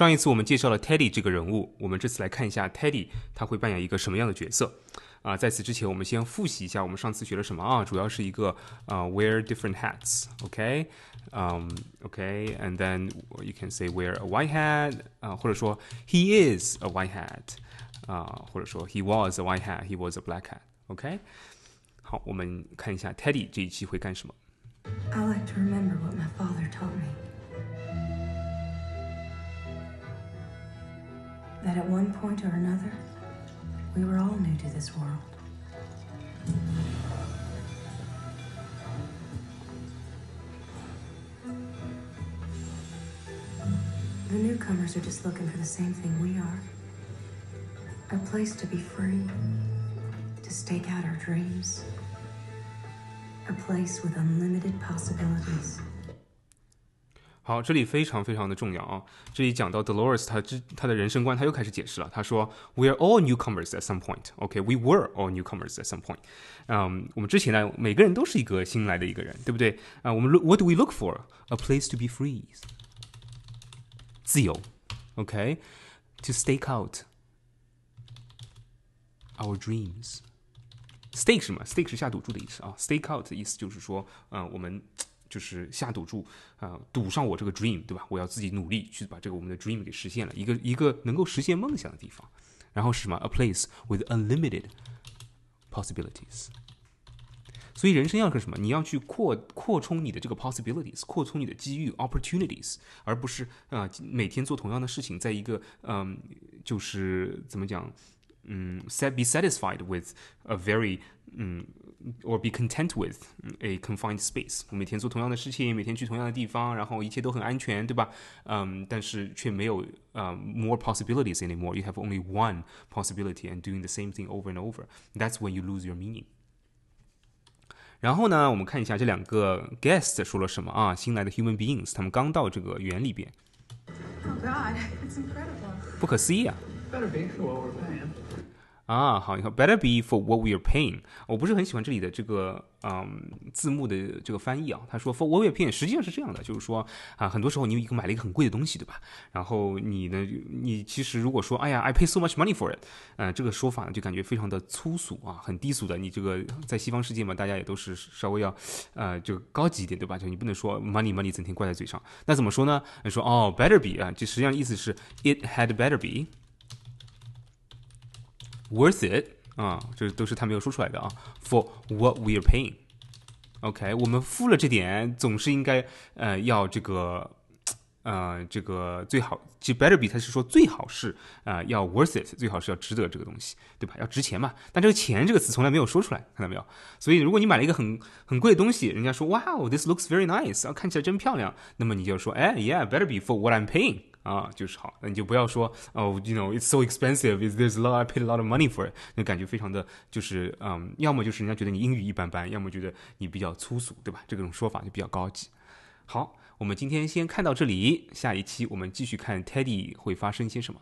上一次我们介绍了 Teddy 这个人物，我们这次来看一下 Teddy 他会扮演一个什么样的角色。啊、呃，在此之前，我们先复习一下我们上次学了什么啊？主要是一个啊、uh,，wear different hats，OK，、okay? Um，嗯、um,，OK，and、okay? then you can say wear a white hat，啊或者说 he is a white hat，啊或者说 he was a white hat，he was a black hat，OK、okay?。好，我们看一下 Teddy 这一期会干什么。I like to remember what my father taught me. that at one point or another, we were all new to this world. The newcomers are just looking for the same thing we are a place to be free, to stake out our dreams, a place with unlimited possibilities. 好，这里非常非常的重要啊！这里讲到 Dolores，他之他的人生观，他又开始解释了。他说：“We are all newcomers at some point. OK, we were all newcomers at some point. 嗯，我们之前呢，每个人都是一个新来的一个人，对不对？啊，我们 What do we look for? A place to be free. 自由，OK. To stake out our dreams. Stake 什么？Stake 是下赌注的意思啊。Stake out 的意思就是说，嗯，我们。”就是下赌注，呃，赌上我这个 dream，对吧？我要自己努力去把这个我们的 dream 给实现了，一个一个能够实现梦想的地方。然后是什么？A place with unlimited possibilities。所以人生要是什么？你要去扩扩充你的这个 possibilities，扩充你的机遇 opportunities，而不是啊每天做同样的事情，在一个嗯，就是怎么讲？um, set, be satisfied with a very um, or be content with a confined space。我每天做同样的事情，每天去同样的地方，然后一切都很安全，对吧？嗯，但是却没有呃 um, more possibilities anymore. You have only one possibility and doing the same thing over and over. That's when you lose your meaning. 然后呢，我们看一下这两个 guest 说了什么啊？新来的 human beings，他们刚到这个园里边。Oh God, it's incredible. 不可思议啊！Better be for what paying. 啊，好，你看，better be for what we are paying。我不是很喜欢这里的这个嗯字幕的这个翻译啊。他说 for what we are paying，实际上是这样的，就是说啊，很多时候你一个买了一个很贵的东西，对吧？然后你呢，你其实如果说哎呀，I pay so much money for it，嗯，这个说法呢就感觉非常的粗俗啊，很低俗的。你这个在西方世界嘛，大家也都是稍微要呃就高级一点，对吧？就你不能说 money money，整天挂在嘴上。那怎么说呢？你说哦，better be 啊，就实际上意思是 it had better be。Worth it，啊，这都是他没有说出来的啊。For what we're a paying，OK，我们付了这点，总是应该呃要这个，呃，这个最好，其实 Better be，他是说最好是啊要 worth it，最好是要值得这个东西，对吧？要值钱嘛。但这个钱这个词从来没有说出来，看到没有？所以如果你买了一个很很贵的东西，人家说哇，this looks very nice 啊，看起来真漂亮，那么你就说哎，yeah，Better be for what I'm paying。啊，就是好，那你就不要说哦，you know it's so expensive, it's s h a lot, I paid a lot of money for it。那感觉非常的就是，嗯，要么就是人家觉得你英语一般般，要么觉得你比较粗俗，对吧？这种说法就比较高级。好，我们今天先看到这里，下一期我们继续看 Teddy 会发生一些什么。